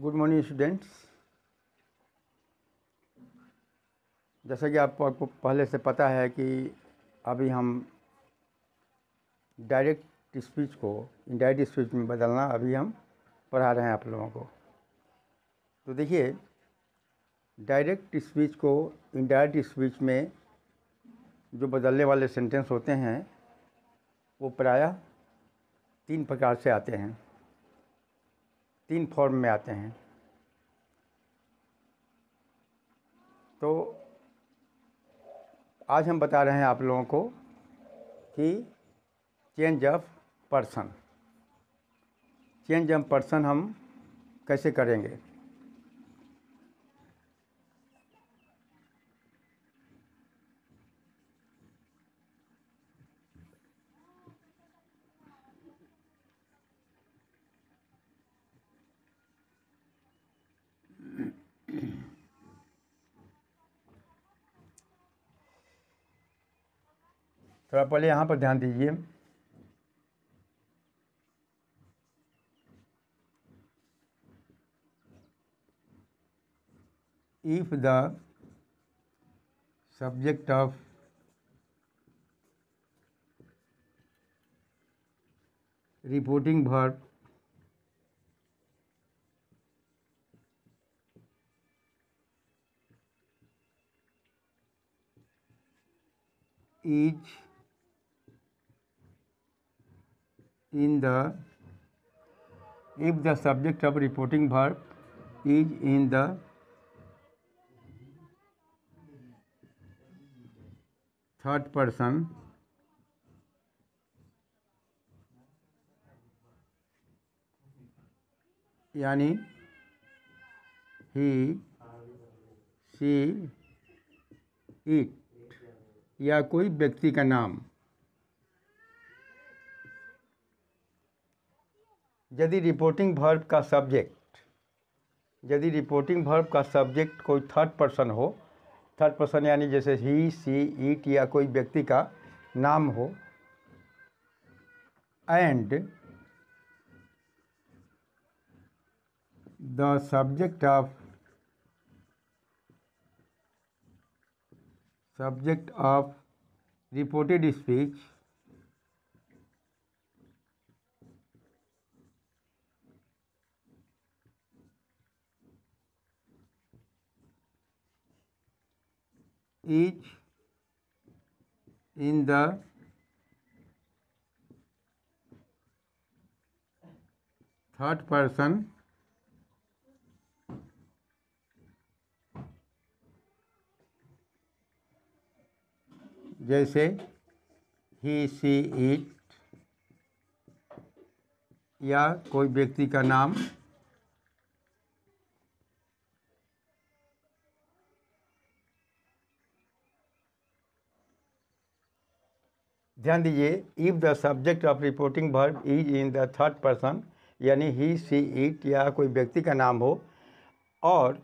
Good morning students जैसा कि आपको आपको पहले से पता है कि अभी हम डायरेक्ट स्पीच को इनडायरेक्ट स्पीच में बदलना अभी हम पढ़ा रहे हैं आप लोगों को तो देखिए डायरेक्ट स्पीच को इनडायरेक्ट स्पीच में जो बदलने वाले सेंटेंस होते हैं वो प्रायः तीन प्रकार से आते हैं तीन फॉर्म में आते हैं तो आज हम बता रहे हैं आप लोगों को कि change of person change of person हम कैसे करेंगे थोड़ा तो पहले यहाँ पर ध्यान दीजिए if the subject of reporting verb is in the if the subject of reporting verb is in the third person यानी ही सी इट या कोई व्यक्ति का नाम यदि रिपोर्टिंग वर्ब का सब्जेक्ट यदि रिपोर्टिंग वर्ब का सब्जेक्ट कोई थर्ड पर्सन हो थर्ड पर्सन यानी जैसे ही सी ईट या कोई व्यक्ति का नाम हो and the subject of subject of reported speech is in the third person जैसे ही सी इट या कोई व्यक्ति का नाम ध्यान दीजिए if the subject of reporting verb is in the third person यानी ही सी इट या कोई व्यक्ति का नाम हो और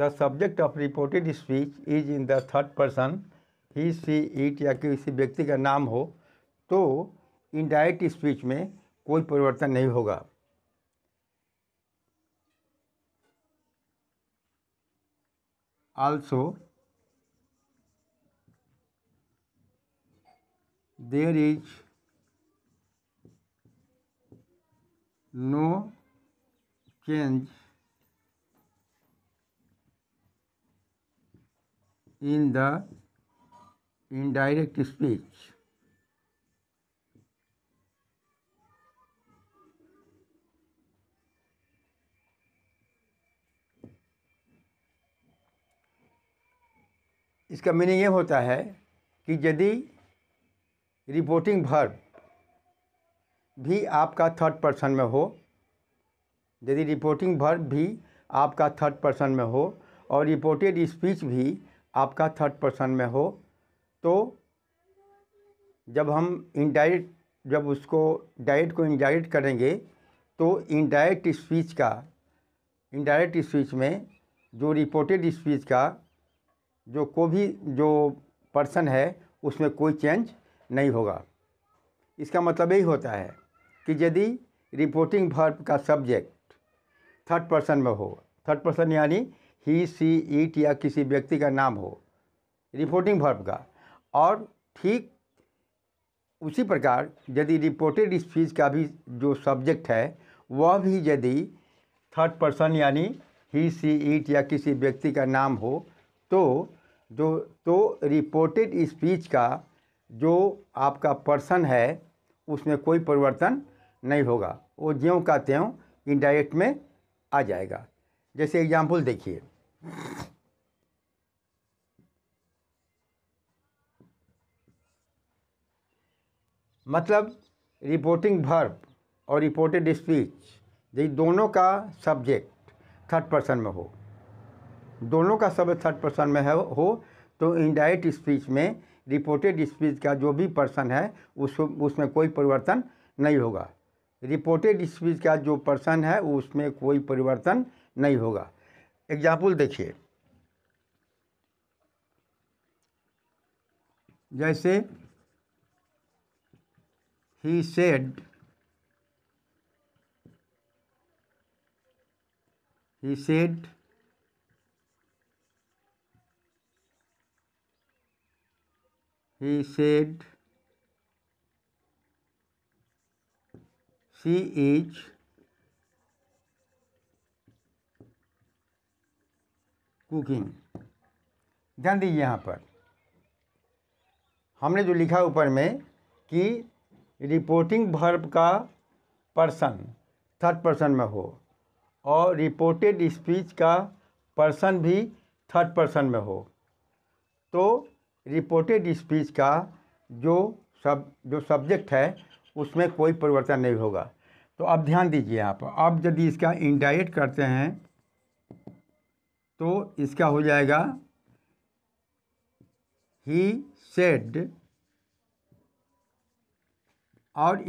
the subject of reported speech is in the third person he see it या किसी व्यक्ति का नाम हो तो इनडायरेक्ट स्पीच में कोई परिवर्तन नहीं होगा also there is no change in the indirect speech इसका मीनिंग ये होता है कि यदि रिपोर्टिंग भर्ब भी आपका थर्ड पर्सन में हो यदि रिपोर्टिंग भर्ब भी आपका थर्ड पर्सन में हो और रिपोर्टेड स्पीच भी आपका थर्ड पर्सन में हो तो जब हम इनडायरेक्ट जब उसको डायरेक्ट को इनडायरेक्ट करेंगे तो इनडायरेक्ट स्पीच का इनडायरेक्ट स्पीच में जो रिपोर्टेड स्पीच का जो को भी जो पर्सन है उसमें कोई चेंज नहीं होगा इसका मतलब यही होता है कि यदि रिपोर्टिंग वर्ब का सब्जेक्ट थर्ड पर्सन में हो थर्ड पर्सन यानी ही सी ईट या किसी व्यक्ति का नाम हो रिपोर्टिंग वर्ब का और ठीक उसी प्रकार यदि रिपोर्टेड स्पीच का भी जो सब्जेक्ट है वह भी यदि थर्ड पर्सन यानी ही सी ईट या किसी व्यक्ति का नाम हो तो जो तो रिपोर्टेड स्पीच का जो आपका पर्सन है उसमें कोई परिवर्तन नहीं होगा वो ज्यों का त्यों इनडायरेक्ट में आ जाएगा जैसे एग्जाम्पल देखिए मतलब रिपोर्टिंग भर्ब और रिपोर्टेड स्पीच यदि दोनों का सब्जेक्ट थर्ड पर्सन में हो दोनों का सब्जेक्ट थर्ड पर्सन में है हो तो इनडायरेक्ट स्पीच में रिपोर्टेड स्पीच का जो भी पर्सन है उस उसमें कोई परिवर्तन नहीं होगा रिपोर्टेड स्पीच का जो पर्सन है उसमें कोई परिवर्तन नहीं होगा एग्जाम्पल देखिए जैसे he said he said He said she is cooking ध्यान दीजिए यहाँ पर हमने जो लिखा ऊपर में कि रिपोर्टिंग भर्ब का पर्सन थर्ड पर्सन में हो और रिपोर्टेड स्पीच का पर्सन भी थर्ड पर्सन में हो तो रिपोर्टेड स्पीच का जो सब जो सब्जेक्ट है उसमें कोई परिवर्तन नहीं होगा तो अब ध्यान दीजिए आप अब यदि इसका इंडाइरेक्ट करते हैं तो इसका हो जाएगा ही सेड और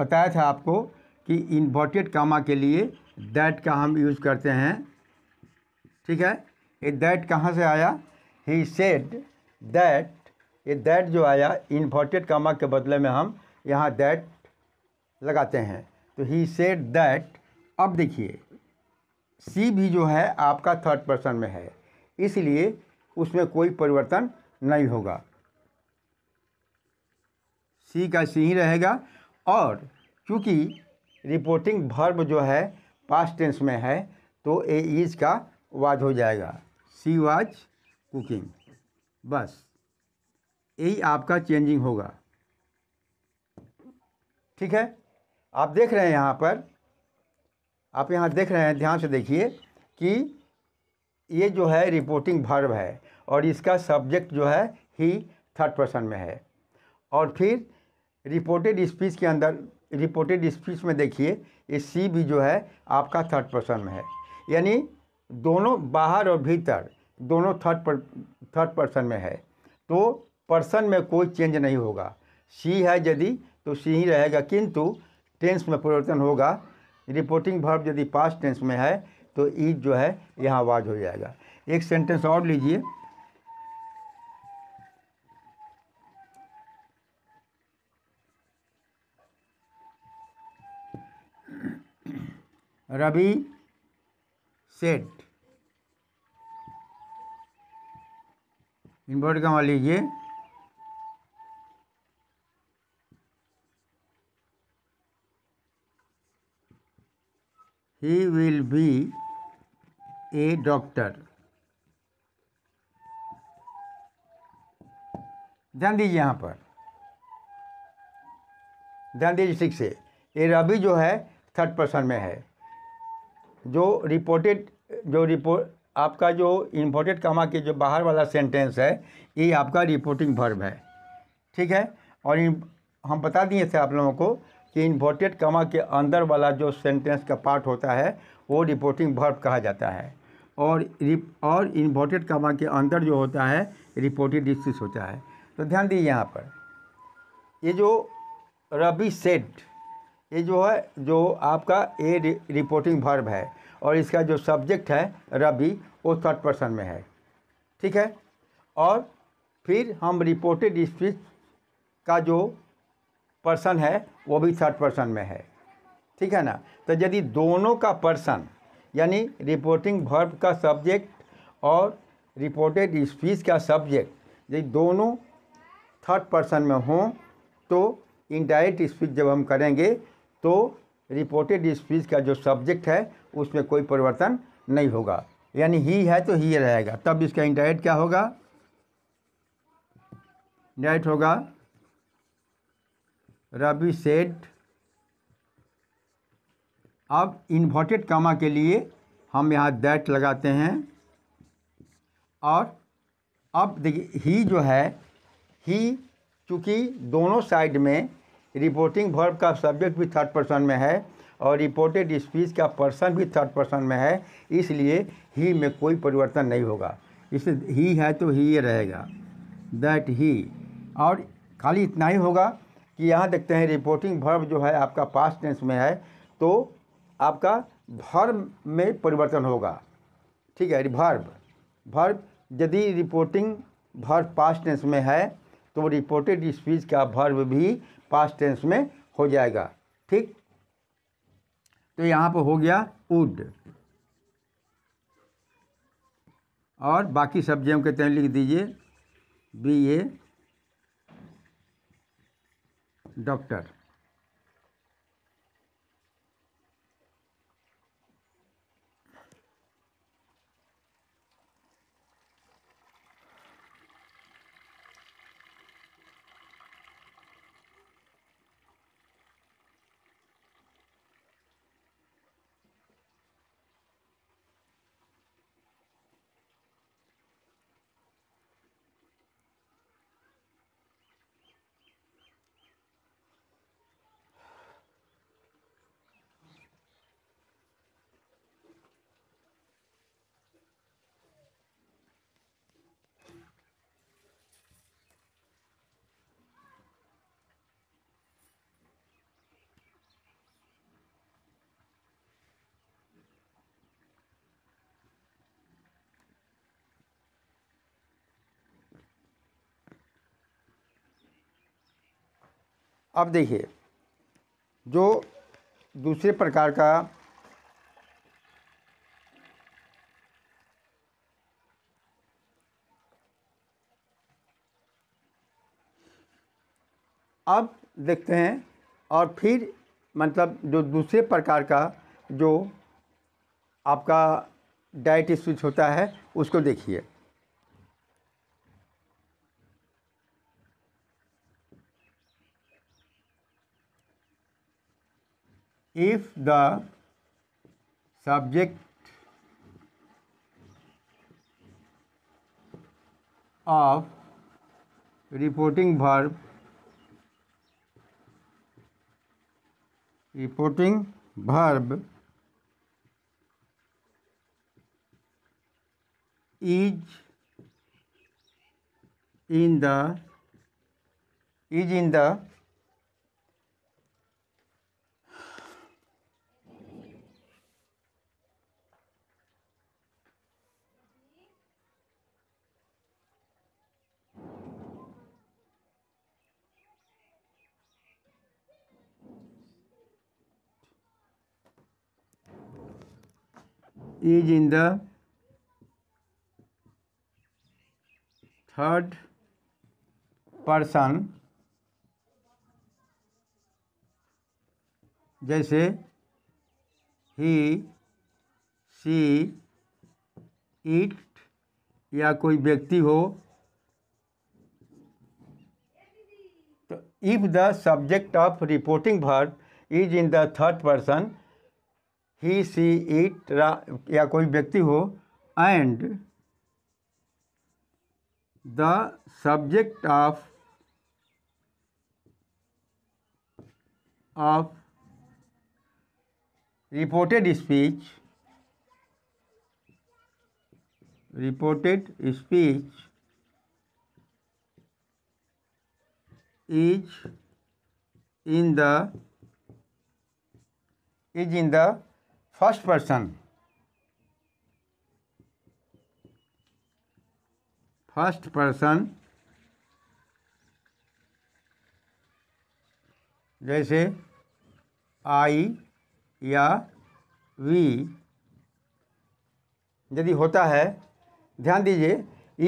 बताया था आपको कि इन्वर्टेड कामा के लिए दैट का हम यूज़ करते हैं ठीक है ये दैट कहाँ से आया ही सेड दैट ये दैट जो आया इन्वर्टेड कामा के बदले में हम यहाँ दैट लगाते हैं तो ही सेड दैट अब देखिए सी भी जो है आपका थर्ड पर्सन में है इसलिए उसमें कोई परिवर्तन नहीं होगा सी का सी ही रहेगा और क्योंकि रिपोर्टिंग भर्ब जो है पास्ट टेंस में है तो ए इज का वाज हो जाएगा सी वाज कुकिंग बस यही आपका चेंजिंग होगा ठीक है आप देख रहे हैं यहाँ पर आप यहाँ देख रहे हैं ध्यान से देखिए कि ये जो है रिपोर्टिंग भर्व है और इसका सब्जेक्ट जो है ही थर्ड पर्सन में है और फिर रिपोर्टेड स्पीच के अंदर रिपोर्टेड स्पीच में देखिए ये सी भी जो है आपका थर्ड पर्सन में है यानी दोनों बाहर और भीतर दोनों थर्ड पर थर्ड पर्सन में है तो पर्सन में कोई चेंज नहीं होगा सी है यदि तो सी ही रहेगा किंतु टेंस में परिवर्तन होगा रिपोर्टिंग भर्व यदि पास्ट टेंस में है तो ईद जो है यहाँ आवाज़ हो जाएगा एक सेंटेंस और लीजिए रवि सेठ इन्वर्ट का मान लीजिए he will be a doctor ध्यान दीजिए यहाँ पर ध्यान दीजिए ठीक से ये रवि जो है थर्ड पर्सन में है जो रिपोर्टेड जो रिपोर्ट आपका जो इन्वर्टेड कमा के जो बाहर वाला सेंटेंस है ये आपका रिपोर्टिंग वर्ब है ठीक है और इन, हम बता दिए थे आप लोगों को कि इन्वर्टेड कमा के अंदर वाला जो सेंटेंस का पार्ट होता है वो रिपोर्टिंग वर्ब कहा जाता है और रिप और इन्वर्टेड कमा के अंदर जो होता है रिपोर्टेड डिस्टिस होता है तो ध्यान दीजिए यहाँ पर ये जो रबी सेट ये जो है जो आपका ए रिपोर्टिंग वर्ब है और इसका जो सब्जेक्ट है रबी वो थर्ड पर्सन में है ठीक है और फिर हम रिपोर्टेड स्पीच का जो पर्सन है वो भी थर्ड पर्सन में है ठीक है ना तो यदि दोनों का पर्सन यानी रिपोर्टिंग वर्ब का सब्जेक्ट और रिपोर्टेड स्पीच का सब्जेक्ट यदि दोनों थर्ड पर्सन में हों तो इनडायरेक्ट स्पीच जब हम करेंगे तो रिपोर्टेड स्पीच का जो सब्जेक्ट है उसमें कोई परिवर्तन नहीं होगा यानी ही है तो ही रहेगा तब इसका इंटरेट क्या होगा इंटरेट होगा रवि सेट अब इन्वर्टेड कामा के लिए हम यहाँ दैट लगाते हैं और अब देखिए ही जो है ही चूँकि दोनों साइड में रिपोर्टिंग वर्ब का सब्जेक्ट भी थर्ड पर्सन में है और रिपोर्टेड स्पीच का पर्सन भी थर्ड पर्सन में है इसलिए ही में कोई परिवर्तन नहीं होगा इससे ही है तो ही ये रहेगा दैट ही और खाली इतना ही होगा कि यहाँ देखते हैं रिपोर्टिंग भर्व जो है आपका पास्ट टेंस में है तो आपका भर्व में परिवर्तन होगा ठीक है भर्व भर्व यदि रिपोर्टिंग भर्व पास्ट टेंस में है तो रिपोर्टेड स्पीच का भर्व भी पास्ट टेंस में हो जाएगा ठीक तो यहाँ पर हो गया उड और बाकी सब्जियों के तय लिख दीजिए बी ए डॉक्टर अब देखिए जो दूसरे प्रकार का अब देखते हैं और फिर मतलब जो दूसरे प्रकार का जो आपका डाइट स्विच होता है उसको देखिए if the subject of reporting verb reporting verb is in the is in the is in the third person he she see it या कोई व्यक्ति हो तो if the subject of reporting verb is in the third person he see it या कोई व्यक्ति हो and the subject of of reported speech reported speech is in the is in the first person first person जैसे I या we यदि होता है ध्यान दीजिए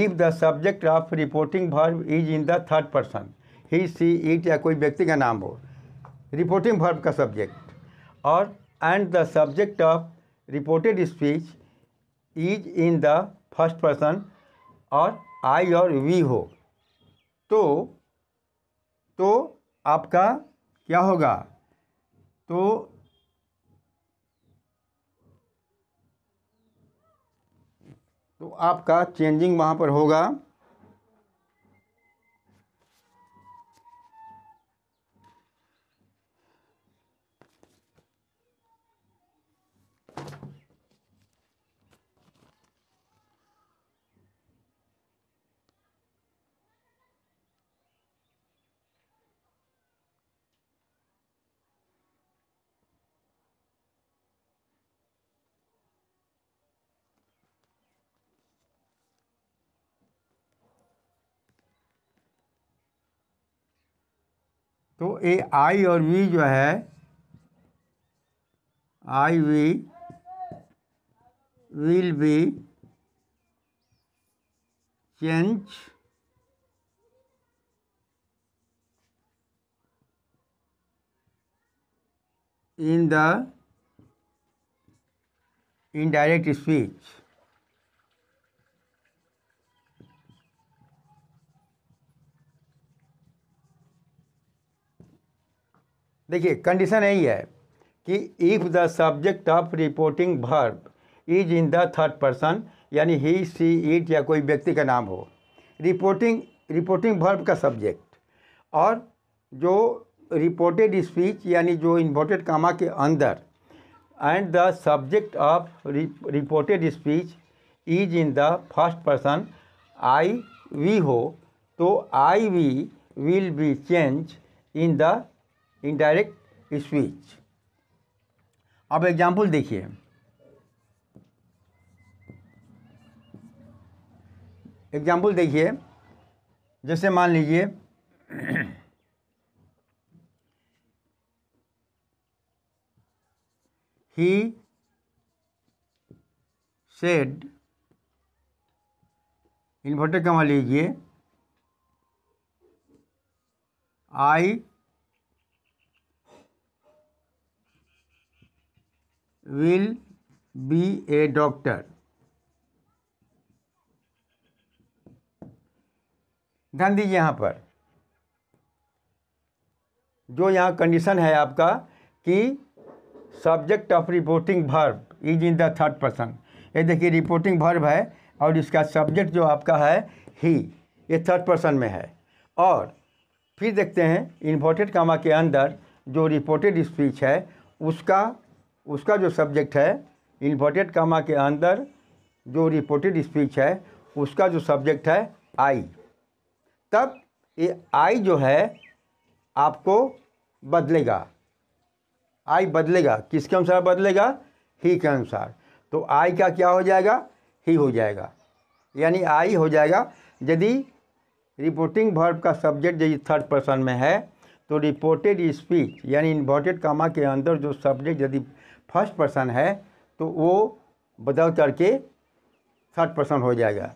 if the subject of reporting verb is in the third person he see it या कोई व्यक्ति का नाम हो रिपोर्टिंग वर्ब का सब्जेक्ट और and the subject of reported speech is in the first person or I or we हो तो तो आपका क्या होगा तो तो आपका चेंजिंग वहाँ पर होगा तो ए आई और वी जो है I we will be change in the indirect speech देखिए कंडीशन यही है कि if the subject of reporting verb is in the third person यानी ही सी इट या कोई व्यक्ति का नाम हो रिपोर्टिंग रिपोर्टिंग भर्ब का सब्जेक्ट और जो रिपोर्टेड स्पीच यानी जो इन्वर्टेड कामा के अंदर and the subject of reported speech is in the first person I we हो तो I we will be change in the indirect speech अब एग्जाम्पल देखिए एग्जाम्पल देखिए जैसे मान लीजिए ही सेड इन्वर्टर कमा लीजिए आई will be a doctor. ध्यान दीजिए यहाँ पर जो यहाँ कंडीशन है आपका कि subject of reporting verb is in the third person ये देखिए रिपोर्टिंग भर्ब है और इसका सब्जेक्ट जो आपका है ही ये थर्ड पर्सन में है और फिर देखते हैं इन्वर्टेड कामा के अंदर जो रिपोर्टेड स्पीच है उसका उसका जो सब्जेक्ट है इन्वर्टेड कामा के अंदर जो रिपोर्टेड स्पीच है उसका जो सब्जेक्ट है आई तब ये आई जो है आपको बदलेगा आई बदलेगा किसके अनुसार बदलेगा ही के अनुसार तो आई का क्या हो जाएगा ही हो जाएगा यानी आई हो जाएगा यदि रिपोर्टिंग भर्व का सब्जेक्ट यदि थर्ड पर्सन में है तो रिपोर्टेड स्पीच यानी इन्वर्टेड कामा के अंदर जो सब्जेक्ट यदि फर्स्ट पर्सन है तो वो बदल करके थर्ड पर्सन हो जाएगा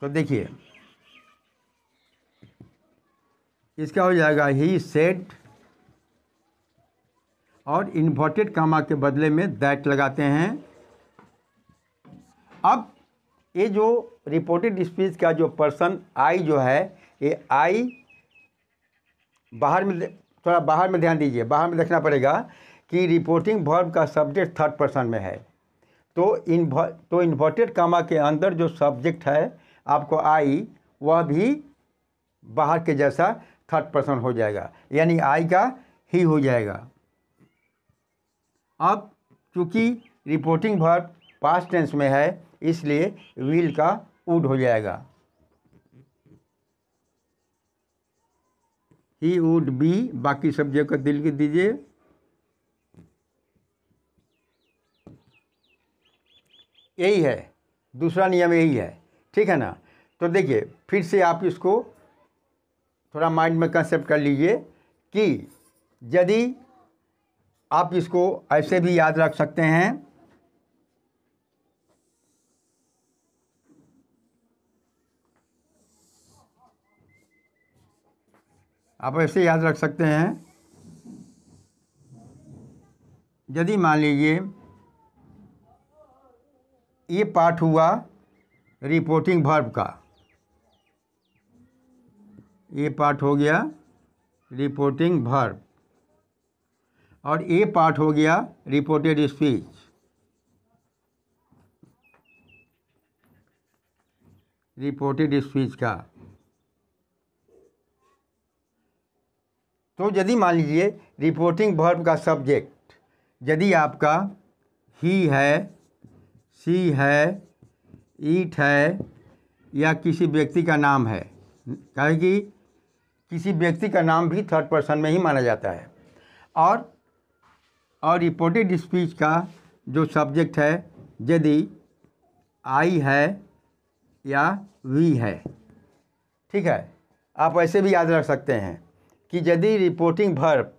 तो देखिए इसका हो जाएगा ही सेट और इन्वर्टेड कामा के बदले में दैट लगाते हैं अब ये जो रिपोर्टेड स्पीच का जो पर्सन आई जो है ये आई बाहर में थोड़ा बाहर में ध्यान दीजिए बाहर में देखना पड़ेगा कि रिपोर्टिंग वर्ब का सब्जेक्ट थर्ड पर्सन में है तो इन तो इन्वर्टेड कामा के अंदर जो सब्जेक्ट है आपको आई वह भी बाहर के जैसा थर्ड पर्सन हो जाएगा यानी आई का ही हो जाएगा अब चूँकि रिपोर्टिंग वर्ब पास्ट टेंस में है इसलिए विल का उड हो जाएगा ही उड बी बाकी सब्जेक्ट का दिल के दीजिए यही है दूसरा नियम यही है ठीक है ना तो देखिए फिर से आप इसको थोड़ा माइंड में कंसेप्ट कर लीजिए कि यदि आप इसको ऐसे भी याद रख सकते हैं आप ऐसे याद रख सकते हैं यदि मान लीजिए ये पाठ हुआ रिपोर्टिंग भर्व का ये पाठ हो गया रिपोर्टिंग भर्व और ये पाठ हो गया रिपोर्टेड स्पीच रिपोर्टेड स्पीच का तो यदि मान लीजिए रिपोर्टिंग भर्व का सब्जेक्ट यदि आपका ही है सी है ईट है या किसी व्यक्ति का नाम है कहे कि किसी व्यक्ति का नाम भी थर्ड पर्सन में ही माना जाता है और और रिपोर्टेड स्पीच का जो सब्जेक्ट है यदि आई है या वी है ठीक है आप ऐसे भी याद रख सकते हैं कि यदि रिपोर्टिंग भर्ब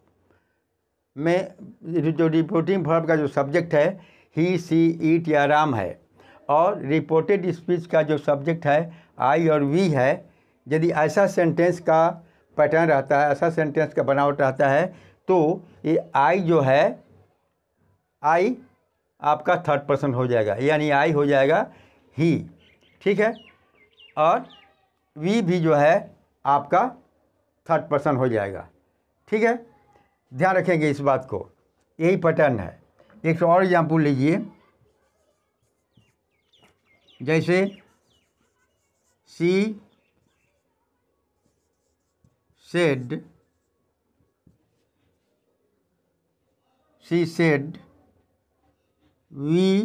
में जो रिपोर्टिंग भर्ब का जो सब्जेक्ट है ही सी ईट या राम है और रिपोर्टेड स्पीच का जो सब्जेक्ट है आई और वी है यदि ऐसा सेंटेंस का पैटर्न रहता है ऐसा सेंटेंस का बनावट रहता है तो ये आई जो है आई आपका थर्ड पर्सन हो जाएगा यानी आई हो जाएगा ही ठीक है और वी भी जो है आपका थर्ड पर्सन हो जाएगा ठीक है ध्यान रखेंगे इस बात को यही पैटर्न है एक और एग्जाम्पल लीजिए जैसे she said she said we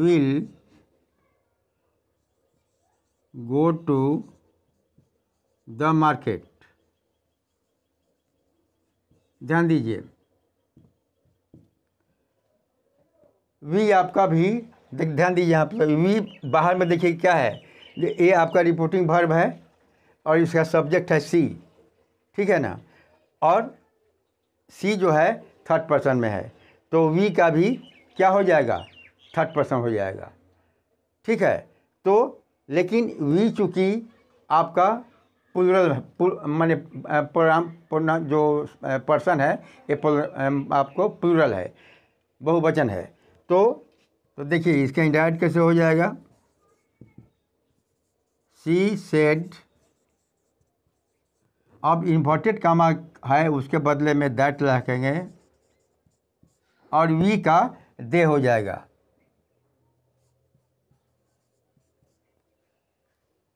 will go to the market ध्यान दीजिए वी आपका भी ध्यान दीजिए यहाँ पर वी बाहर में देखिए क्या है ये आपका रिपोर्टिंग भर्व है और इसका सब्जेक्ट है सी ठीक है ना और सी जो है थर्ड पर्सन में है तो वी का भी क्या हो जाएगा थर्ड पर्सन हो जाएगा ठीक है तो लेकिन वी चूँकि आपका पुलरल माने प्रोनाम जो पर्सन है ये आपको प्लूरल है बहुवचन है तो तो देखिए इसका इंडाइट कैसे हो जाएगा सी सेड अब इन्वर्टेड कामा है उसके बदले में दैट रखेंगे और वी का दे हो जाएगा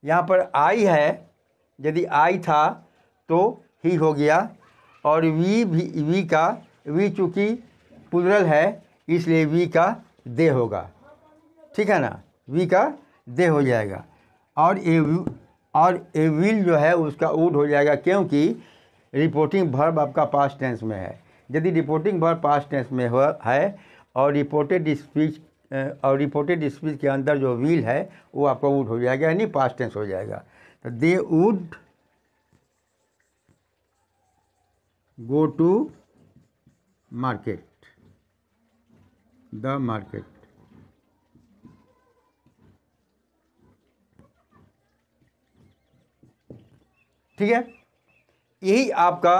यहाँ पर आई है यदि आई था तो ही हो गया और वी भी वी का वी चूँकि पुलरल है इसलिए वी का दे होगा ठीक है ना वी का दे हो जाएगा और ए और ए विल जो है उसका उड हो जाएगा क्योंकि रिपोर्टिंग भर्ब आपका पास्ट टेंस में है यदि रिपोर्टिंग भर्ब पास्ट टेंस में हो है और रिपोर्टेड स्पीच और रिपोर्टेड स्पीच के अंदर जो व्हील है वो आपका उड हो जाएगा यानी पास्ट टेंस हो जाएगा they would go to market the market ठीक है यही आपका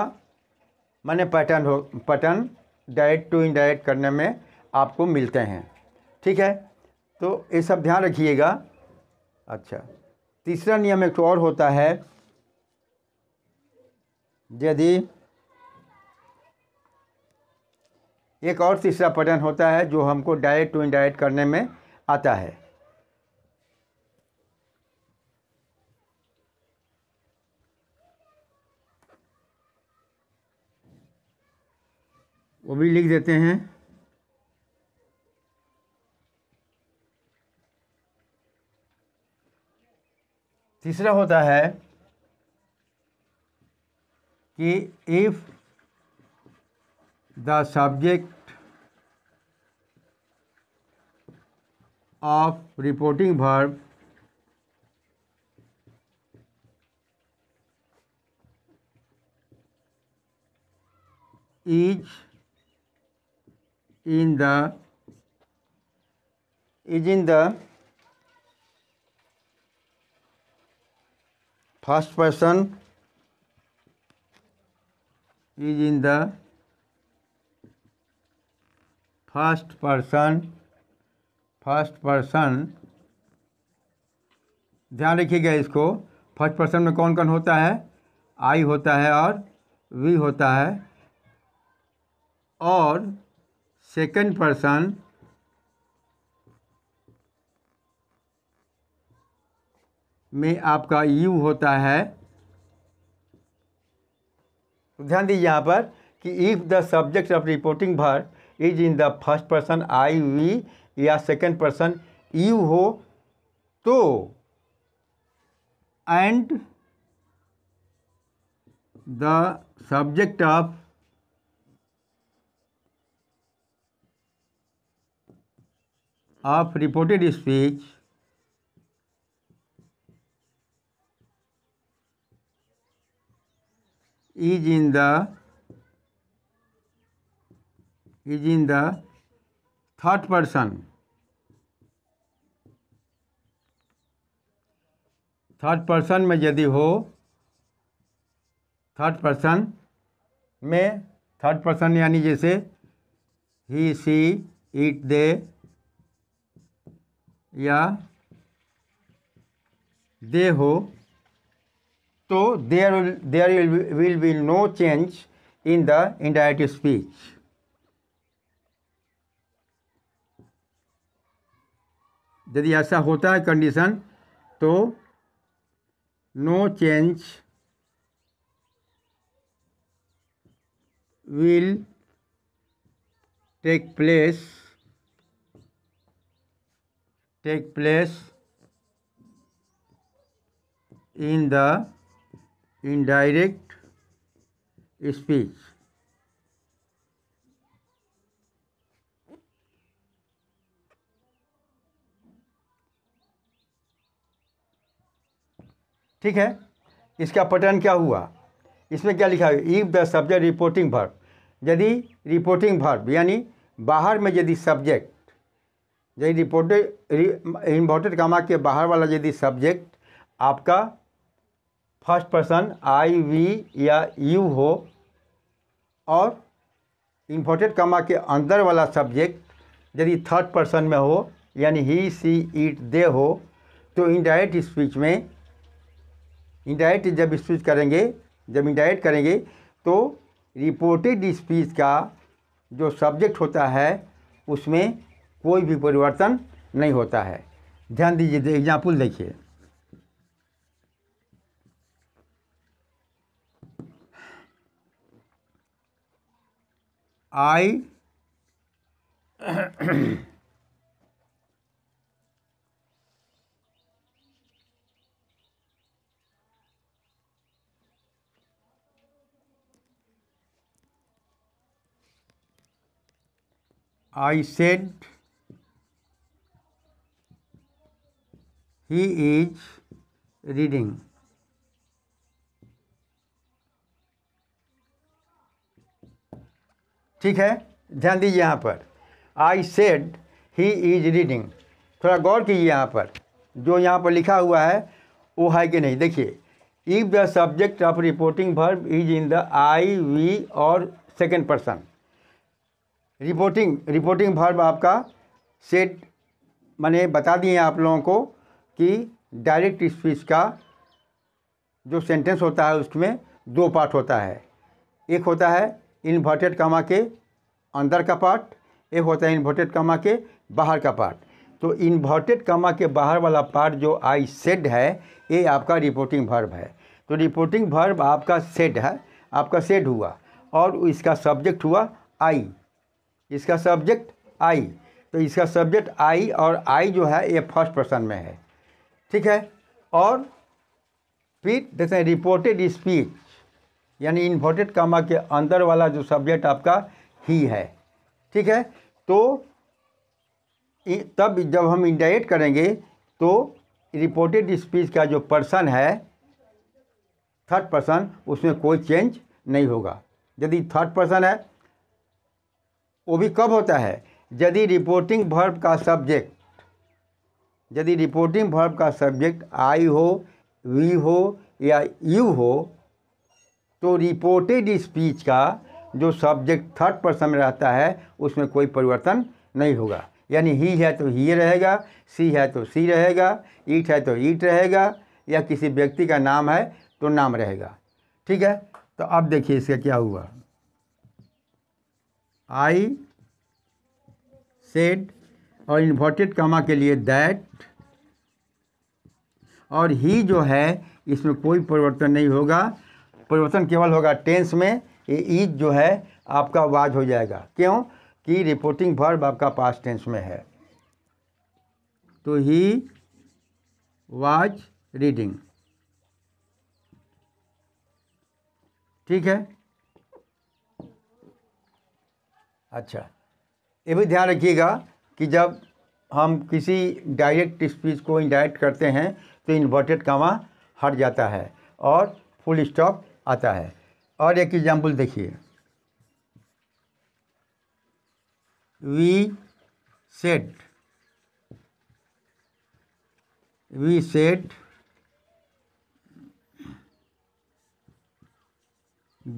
मैंने पैटर्न हो पैटर्न डायरेक्ट टू इनडायरेक्ट करने में आपको मिलते हैं ठीक है तो ये सब ध्यान रखिएगा अच्छा तीसरा नियम एक और होता है यदि एक और तीसरा पैटर्न होता है जो हमको डायरेक्ट टू इनडायरेक्ट करने में आता है वो भी लिख देते हैं तीसरा होता है कि if the subject of reporting verb is in the is in the first person is in the first person first person ध्यान रखिएगा इसको फर्स्ट पर्सन में कौन कौन होता है आई होता है और वी होता है और सेकंड पर्सन में आपका यू होता है तो ध्यान दीजिए यहाँ पर कि if the subject of reporting verb is in the first person I we या सेकेंड पर्सन यू हो तो and the subject of of reported speech is in the is in the third person third person में यदि हो third person में third person यानी जैसे she see it they या दे हो तो there there will be no change in the indirect speech यदि ऐसा होता है कंडीशन तो no change will take place take place in the indirect speech ठीक है इसका पैटर्न क्या हुआ इसमें क्या लिखा है if the subject reporting verb यदि रिपोर्टिंग वर्ब यानी बाहर में यदि सब्जेक्ट यदि रिपोर्टेड इन्वर्टेड कमा के बाहर वाला यदि सब्जेक्ट आपका फर्स्ट पर्सन आई वी या यू हो और इन्वर्टेड कमा के अंदर वाला सब्जेक्ट यदि थर्ड पर्सन में हो यानी ही सी ईट दे हो तो इंडायरेक्ट स्पीच में इंडायरेक्ट जब स्पीच करेंगे जब इंडायरेक्ट करेंगे तो रिपोर्टेड स्पीच का जो सब्जेक्ट होता है उसमें कोई भी परिवर्तन नहीं होता है ध्यान दीजिए एग्जाम्पल देखिए I I said he is reading. ठीक है ध्यान दीजिए यहाँ पर I said he is reading थोड़ा गौर कीजिए यहाँ पर जो यहाँ पर लिखा हुआ है वो है कि नहीं देखिए if the subject of reporting verb is in the I we और second person reporting reporting verb आपका सेट मैंने बता दिए आप लोगों को कि डायरेक्ट स्पीच का जो सेंटेंस होता है उसमें दो पार्ट होता है एक होता है इन्वर्टेड कमा के अंदर का पार्ट एक होता है इन्वर्टेड कमा के बाहर का पार्ट तो इन्वर्टेड कमा के बाहर वाला पार्ट जो आई सेड है ये आपका रिपोर्टिंग भर्व है तो रिपोर्टिंग भर्व आपका सेड है आपका सेड हुआ और इसका सब्जेक्ट हुआ आई इसका सब्जेक्ट आई तो इसका सब्जेक्ट आई और आई जो है ये फर्स्ट पर्सन में है ठीक है और फिर देखते हैं रिपोर्टेड स्पीच यानी इन्वर्टेड कामा के अंदर वाला जो सब्जेक्ट आपका ही है ठीक है तो तब जब हम इंडाइट करेंगे तो रिपोर्टेड स्पीच का जो पर्सन है थर्ड पर्सन उसमें कोई चेंज नहीं होगा यदि थर्ड पर्सन है वो भी कब होता है यदि रिपोर्टिंग भर्ब का सब्जेक्ट यदि रिपोर्टिंग भर्ब का सब्जेक्ट आई हो वी हो या यू हो तो रिपोर्टेड स्पीच का जो सब्जेक्ट थर्ड पर्सन में रहता है उसमें कोई परिवर्तन नहीं होगा यानी ही है तो ही रहेगा सी है तो सी रहेगा ईट है तो ईट रहेगा या किसी व्यक्ति का नाम है तो नाम रहेगा ठीक है तो अब देखिए इसका क्या हुआ आई सेड और इन्वर्टेड कमा के लिए दैट और ही जो है इसमें कोई परिवर्तन नहीं होगा परिवर्तन केवल होगा टेंस में ये ईद जो है आपका वाज हो जाएगा क्यों कि रिपोर्टिंग वर्ब आपका पास टेंस में है तो ही वाज रीडिंग ठीक है अच्छा ये भी ध्यान रखिएगा कि जब हम किसी डायरेक्ट स्पीच को इंडायरेक्ट करते हैं तो इन्वर्टेड कामा हट जाता है और फुल स्टॉप आता है और एक एग्जाम्पल देखिए we said we said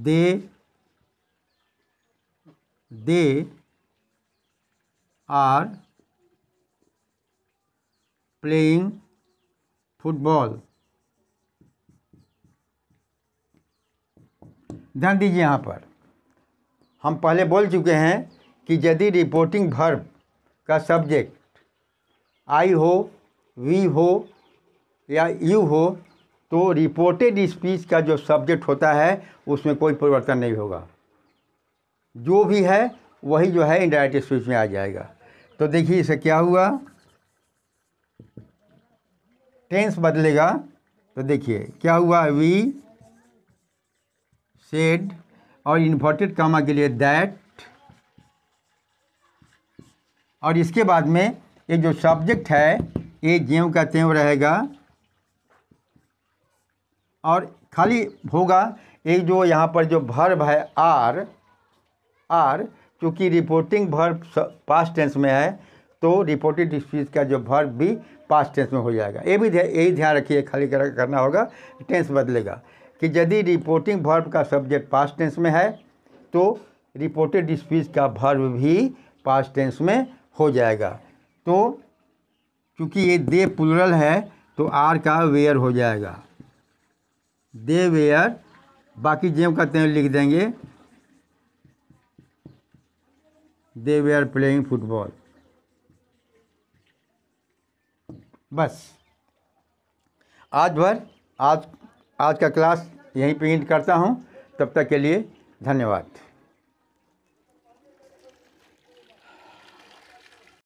they they are playing football ध्यान दीजिए यहाँ पर हम पहले बोल चुके हैं कि यदि रिपोर्टिंग भर्ब का सब्जेक्ट आई हो वी हो या यू हो तो रिपोर्टेड स्पीच का जो सब्जेक्ट होता है उसमें कोई परिवर्तन नहीं होगा जो भी है वही जो है इंडायरेक्ट स्पीच में आ जाएगा तो देखिए इसे क्या हुआ टेंस बदलेगा तो देखिए क्या हुआ वी सेड और इन्वर्टेड कामा के लिए दैट और इसके बाद में ये जो सब्जेक्ट है ये ज्यों का त्यों रहेगा और खाली होगा एक जो यहाँ पर जो भर्व है आर आर क्योंकि रिपोर्टिंग भर्व पास टेंस में है तो रिपोर्टेड स्पीच का जो भर्व भी पास टेंस में हो जाएगा ये भी यही ध्यान रखिए खाली करना होगा टेंस बदलेगा कि यदि रिपोर्टिंग वर्ब का सब्जेक्ट पास्ट टेंस में है तो रिपोर्टेड स्पीच का वर्ब भी पास्ट टेंस में हो जाएगा तो क्योंकि ये दे प्लूरल है तो आर का वेयर हो जाएगा दे वेयर बाकी जेम का तेल लिख देंगे दे वेयर प्लेइंग फुटबॉल बस आज भर आज आज का क्लास यहीं पेंट करता हूँ तब तक के लिए धन्यवाद